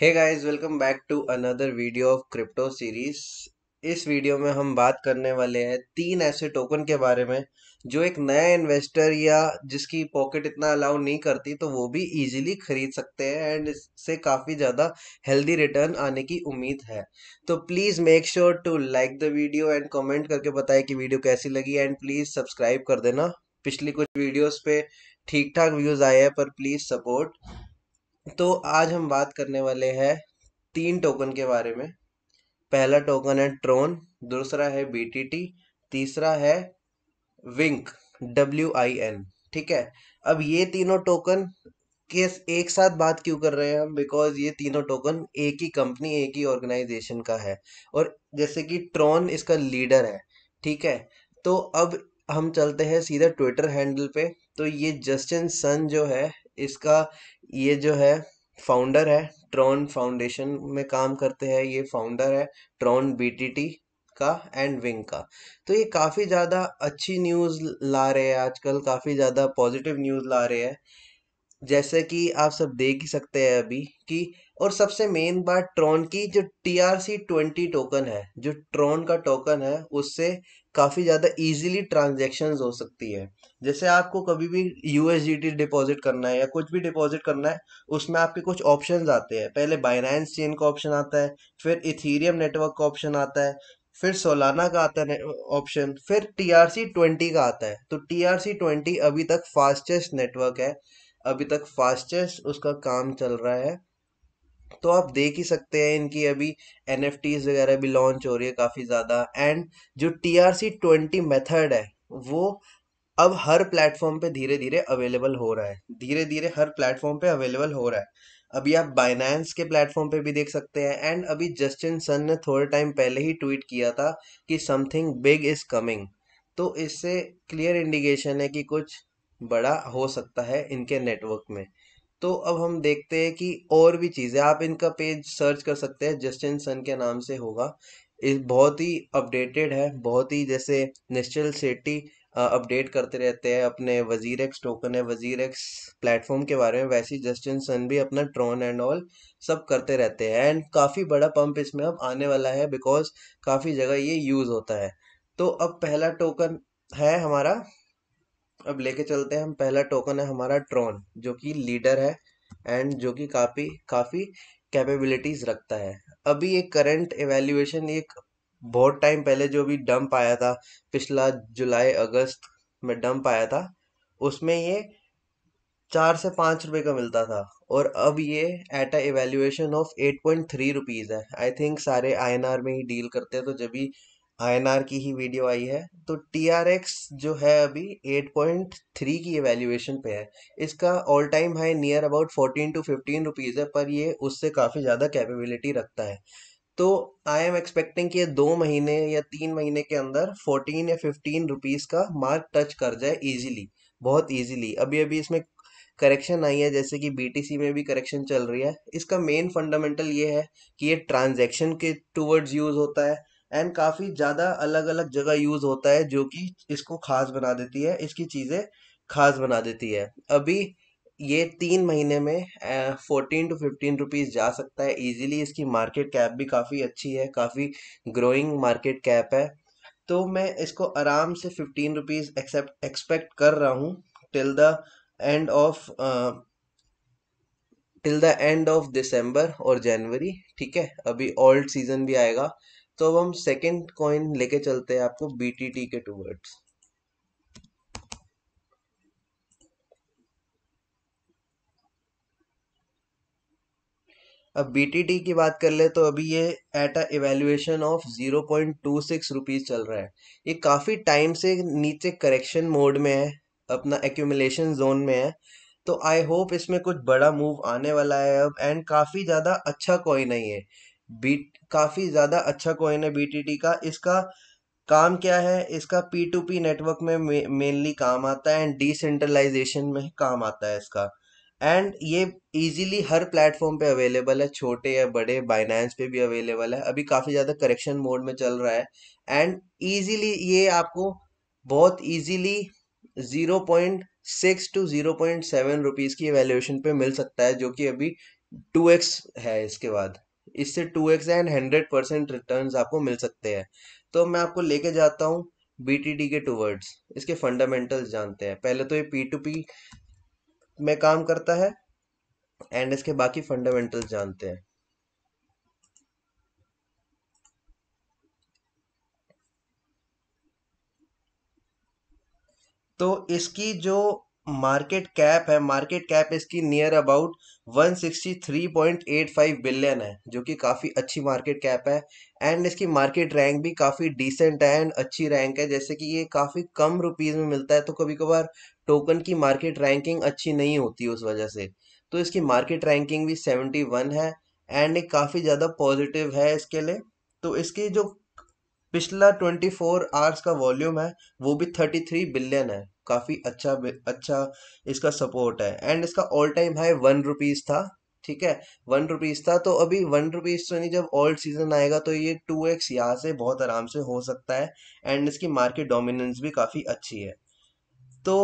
hey guys welcome back to another video of crypto series इस video में हम बात करने वाले हैं तीन ऐसे टोकन के बारे में जो एक नया इन्वेस्टर या जिसकी पॉकेट इतना अलाउ नहीं करती तो वो भी इजीली खरीद सकते हैं एंड इससे काफ़ी ज़्यादा हेल्दी रिटर्न आने की उम्मीद है तो please make sure to like the video and comment करके बताएं कि वीडियो कैसी लगी एंड प्लीज़ सब्सक्राइब कर देना पिछली कुछ वीडियोज पे ठीक ठाक व्यूज़ आए हैं पर प्लीज़ सपोर्ट तो आज हम बात करने वाले हैं तीन टोकन के बारे में पहला टोकन है ट्रोन दूसरा है बीटीटी तीसरा है विंक डब्ल्यू आई एन ठीक है अब ये तीनों टोकन के एक साथ बात क्यों कर रहे हैं हम बिकॉज ये तीनों टोकन एक ही कंपनी एक ही ऑर्गेनाइजेशन का है और जैसे कि ट्रोन इसका लीडर है ठीक है तो अब हम चलते हैं सीधा ट्विटर हैंडल पे तो ये जस्टिन सन जो है इसका ये जो है फाउंडर है ट्रॉन फाउंडेशन में काम करते हैं ये फाउंडर है ट्रॉन बीटीटी का एंड विंग का तो ये काफ़ी ज़्यादा अच्छी न्यूज़ ला रहे हैं आजकल काफ़ी ज़्यादा पॉजिटिव न्यूज़ ला रहे हैं जैसे कि आप सब देख ही सकते हैं अभी कि और सबसे मेन बात ट्रॉन की जो T R C twenty token है जो ट्रॉन का टोकन है उससे काफ़ी ज़्यादा ईजिली ट्रांजेक्शन हो सकती है जैसे आपको कभी भी यू डिपॉजिट करना है या कुछ भी डिपॉजिट करना है उसमें आपके कुछ ऑप्शन आते हैं पहले बाइनाइंस चेन का ऑप्शन आता है फिर इथीरियम नेटवर्क का ऑप्शन आता है फिर सोलाना का आता है ऑप्शन फिर टी आर सी ट्वेंटी का आता है तो टी आर सी ट्वेंटी अभी तक फास्टेस्ट नेटवर्क है अभी तक फास्टेस्ट उसका काम चल रहा है तो आप देख ही सकते हैं इनकी अभी एन वगैरह भी लॉन्च हो रही है काफ़ी ज़्यादा एंड जो T R C twenty method है वो अब हर प्लेटफॉर्म पे धीरे धीरे अवेलेबल हो रहा है धीरे धीरे हर प्लेटफॉर्म पे अवेलेबल हो रहा है अभी आप बाइनेंस के प्लेटफॉर्म पे भी देख सकते हैं एंड अभी जस्टिन सन ने थोड़े टाइम पहले ही ट्वीट किया था कि समथिंग बिग इज़ कमिंग तो इससे क्लियर इंडिकेशन है कि कुछ बड़ा हो सकता है इनके नेटवर्क में तो अब हम देखते हैं कि और भी चीज़ें आप इनका पेज सर्च कर सकते हैं जस्टिन सन के नाम से होगा इस बहुत ही अपडेटेड है बहुत ही जैसे निश्चल सेट्टी अपडेट करते रहते हैं अपने वजीर एक्स टोकन है वजीर एक्स प्लेटफॉर्म के बारे में वैसे ही जस्टिन सन भी अपना ट्रॉन एंड ऑल सब करते रहते हैं एंड काफ़ी बड़ा पंप इसमें अब आने वाला है बिकॉज काफ़ी जगह ये यूज़ होता है तो अब पहला टोकन है हमारा अब लेके चलते हैं हम पहला टोकन है हमारा ट्रॉन जो कि लीडर है एंड जो कि काफ़ी काफ़ी कैपेबिलिटीज़ रखता है अभी एक करंट एवेल्यूएशन एक बहुत टाइम पहले जो भी डंप आया था पिछला जुलाई अगस्त में डंप आया था उसमें ये चार से पाँच रुपए का मिलता था और अब ये at a evaluation of eight point three rupees है आई थिंक सारे आई में ही डील करते हैं तो जब भी आई की ही वीडियो आई है तो टी आर एक्स जो है अभी 8.3 की एवेल्यूएशन पे है इसका all time high near about 14 to 15 rupees है पर ये उससे काफ़ी ज़्यादा कैपेबिलिटी रखता है तो आई एम एक्सपेक्टिंग कि ये दो महीने या तीन महीने के अंदर 14 या 15 रुपीज़ का मार्क टच कर जाए ईजिली बहुत ईजिली अभी अभी इसमें करेक्शन आई है जैसे कि बीटीसी में भी करेक्शन चल रही है इसका मेन फंडामेंटल ये है कि ये ट्रांजैक्शन के टूवर्ड्स यूज़ होता है एंड काफ़ी ज़्यादा अलग अलग जगह यूज़ होता है जो कि इसको ख़ास बना देती है इसकी चीज़ें ख़ास बना देती है अभी ये तीन महीने में फोर्टीन टू फिफ्टीन रुपीज़ जा सकता है इजीली इसकी मार्केट कैप भी काफ़ी अच्छी है काफ़ी ग्रोइंग मार्केट कैप है तो मैं इसको आराम से फिफ्टीन रुपीज़ एक्सेप्ट एक्सपेक्ट कर रहा हूँ till the end of till the end of दिसंबर और जनवरी ठीक है अभी ओल्ड सीज़न भी आएगा तो अब हम सेकेंड कॉइन लेके चलते हैं आपको बीटीटी के टूवर्ड्स अब बीटीटी की बात कर ले तो अभी ये at a evaluation of zero point two six rupees चल रहा है ये काफ़ी टाइम से नीचे करेक्शन मोड में है अपना एक्यूमुलेशन जोन में है तो आई होप इसमें कुछ बड़ा मूव आने वाला है अब एंड काफ़ी ज़्यादा अच्छा कॉइन है ये बी काफ़ी ज़्यादा अच्छा कॉइन है बी का इसका काम क्या है इसका पी टू पी नेटवर्क में मेनली काम आता है एंड डिसेंट्रलाइजेशन में काम आता है इसका एंड ये इजीली हर प्लेटफॉर्म पे अवेलेबल है छोटे या बड़े बाइनेंस पे भी अवेलेबल है अभी काफ़ी ज़्यादा करेक्शन मोड में चल रहा है एंड इजीली ये आपको बहुत easily zero point six to zero point seven rupees की वैल्यूएशन पे मिल सकता है जो कि अभी टू एक्स है इसके बाद इससे two X and hundred percent return आपको मिल सकते हैं तो मैं आपको लेके जाता हूँ बी के टूवर्ड्स इसके फंडामेंटल्स जानते हैं पहले तो ये पी टू पी में काम करता है एंड इसके बाकी फंडामेंटल्स जानते हैं तो इसकी जो मार्केट कैप है मार्केट कैप इसकी नियर अबाउट 163.85 बिलियन है जो कि काफ़ी अच्छी मार्केट कैप है एंड इसकी मार्केट रैंक भी काफ़ी डिसेंट है एंड अच्छी रैंक है जैसे कि ये काफ़ी कम रुपीज़ में मिलता है तो कभी कभार टोकन की मार्केट रैंकिंग अच्छी नहीं होती उस वजह से तो इसकी मार्केट रैंकिंग भी सेवेंटी वन है एंड ये काफ़ी ज़्यादा पॉजिटिव है इसके लिए तो इसकी जो पिछला ट्वेंटी फोर आवर्स का वॉल्यूम है वो भी थर्टी थ्री बिलियन है काफ़ी अच्छा अच्छा इसका सपोर्ट है एंड इसका all time high one rupees था ठीक है वन रुपीज़ था तो अभी वन रुपीज़ तो नहीं जब ऑल्ड सीजन आएगा तो ये टू एक्स यहाँ से बहुत आराम से हो सकता है एंड इसकी मार्केट डोमिनेंस भी काफ़ी अच्छी है तो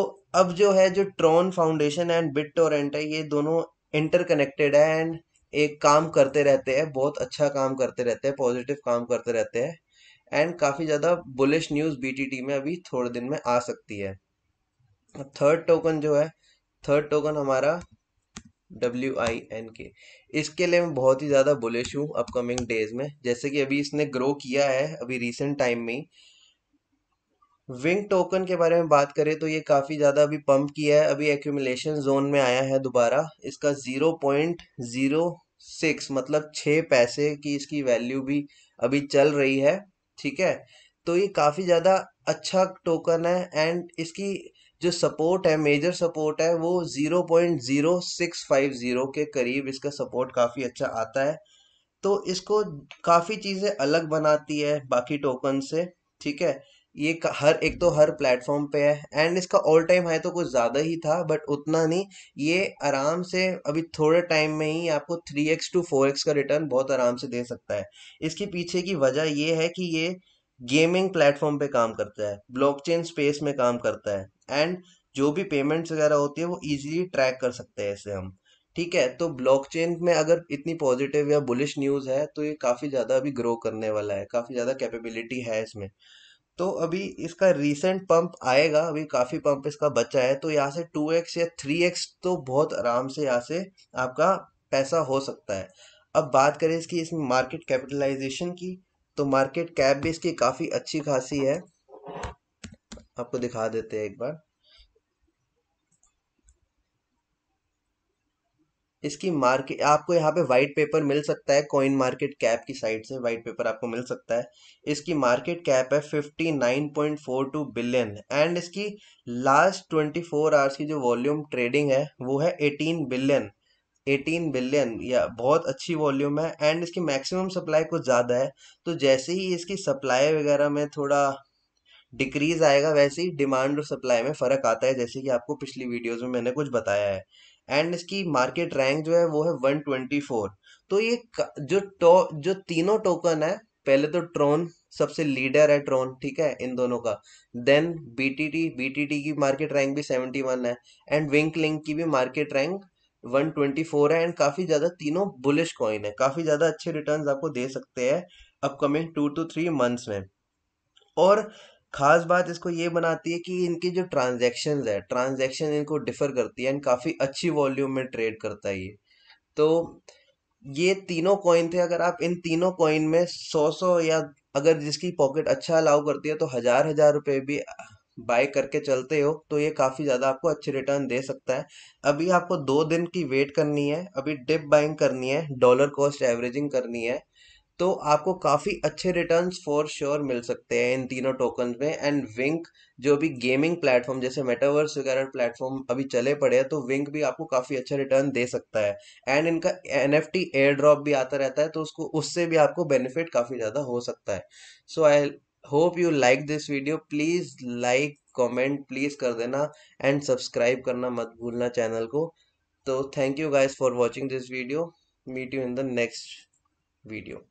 अब जो है जो Tron foundation and BitTorrent है ये दोनों इंटरकनेक्टेड है एंड एक काम करते रहते हैं बहुत अच्छा काम करते रहते हैं पॉजिटिव काम करते रहते हैं एंड काफ़ी ज़्यादा बुलिश न्यूज़ बीटीटी में अभी थोड़े दिन में आ सकती है थर्ड टोकन जो है थर्ड टोकन हमारा डब्ल्यू आई एन के इसके लिए मैं बहुत ही ज़्यादा बुलिश हूँ अपकमिंग डेज में जैसे कि अभी इसने ग्रो किया है अभी रिसेंट टाइम में विंग टोकन के बारे में बात करें तो ये काफ़ी ज़्यादा अभी पंप किया है अभी एक्यूमुलेशन जोन में आया है दोबारा इसका ज़ीरो पॉइंट ज़ीरो सिक्स मतलब छः पैसे की इसकी वैल्यू भी अभी चल रही है ठीक है तो ये काफ़ी ज़्यादा अच्छा टोकन है एंड इसकी जो सपोर्ट है मेजर सपोर्ट है वो zero point zero six five zero के करीब इसका सपोर्ट काफ़ी अच्छा आता है तो इसको काफ़ी चीज़ें अलग बनाती है बाकी टोकन से ठीक है ये हर एक तो हर प्लेटफॉर्म पे है एंड इसका ऑल टाइम हाई तो कुछ ज़्यादा ही था बट उतना नहीं ये आराम से अभी थोड़े टाइम में ही आपको three X to four X का रिटर्न बहुत आराम से दे सकता है इसके पीछे की वजह ये है कि ये गेमिंग प्लेटफॉर्म पे काम करता है ब्लॉकचेन स्पेस में काम करता है एंड जो भी पेमेंट्स वगैरह होती है वो इजीली ट्रैक कर सकते हैं इससे हम ठीक है तो ब्लॉकचेन में अगर इतनी पॉजिटिव या बुलिश न्यूज़ है तो ये काफ़ी ज़्यादा अभी ग्रो करने वाला है काफ़ी ज़्यादा कैपेबिलिटी है इसमें तो अभी इसका रीसेंट पंप आएगा अभी काफ़ी पंप इसका बचा है तो यहाँ से टू एक्स या थ्री एक्स तो बहुत आराम से यहाँ से आपका पैसा हो सकता है अब बात करें इसकी इसमें मार्केट कैपिटलाइजेशन की तो मार्केट कैप भी इसकी काफ़ी अच्छी खासी है आपको दिखा देते हैं एक बार इसकी मार्केट आपको यहाँ पे व्हाइट पेपर मिल सकता है कॉइन मार्केट कैप की साइड से व्हाइट पेपर आपको मिल सकता है इसकी मार्केट कैप है 59.42 बिलियन एंड इसकी लास्ट 24 आवर्स की जो वॉल्यूम ट्रेडिंग है वो है 18 बिलियन एटीन बिलियन या बहुत अच्छी वॉल्यूम है एंड इसकी मैक्सिमम सप्लाई कुछ ज़्यादा है तो जैसे ही इसकी सप्लाई वगैरह में थोड़ा डिक्रीज आएगा वैसे ही डिमांड और सप्लाई में फ़र्क आता है जैसे कि आपको पिछली वीडियोज़ में मैंने कुछ बताया है एंड इसकी मार्केट रैंक जो है वो है फोर तो ये जो टो जो तीनों टोकन है पहले तो ट्रोन सबसे लीडर है ट्रोन ठीक है इन दोनों का देन टी टी की मार्केट रैंक भी वन है एंड विंकलिंग की भी मार्केट रैंक 124 है एंड काफ़ी ज़्यादा तीनों बुलिश कॉइन है काफ़ी ज़्यादा अच्छे रिटर्न आपको दे सकते हैं upcoming two to three months में और खास बात इसको ये बनाती है कि इनकी जो ट्रांजेक्शन है ट्रांजेक्शन इनको डिफर करती है एंड काफ़ी अच्छी वॉल्यूम में ट्रेड करता है ये तो ये तीनों कॉइन थे अगर आप इन तीनों कॉइन में सौ सौ या अगर जिसकी पॉकेट अच्छा अलाउ करती है तो हज़ार हज़ार रुपये भी बाय करके चलते हो तो ये काफ़ी ज़्यादा आपको अच्छे रिटर्न दे सकता है अभी आपको दो दिन की वेट करनी है अभी डिप बाइंग करनी है डॉलर कॉस्ट एवरेजिंग करनी है तो आपको काफ़ी अच्छे रिटर्न्स फॉर श्योर मिल सकते हैं इन तीनों टोकन में एंड विंक जो भी गेमिंग प्लेटफॉर्म जैसे मेटावर्स वगैरह प्लेटफॉर्म अभी चले पड़े हैं तो विंक भी आपको काफ़ी अच्छा रिटर्न दे सकता है एंड इनका N F T airdrop भी आता रहता है तो उसको उससे भी आपको बेनिफिट काफ़ी ज़्यादा हो सकता है so I hope you like this video please like comment please कर देना एंड सब्सक्राइब करना मत भूलना चैनल को तो thank you guys for watching this video meet you in the next video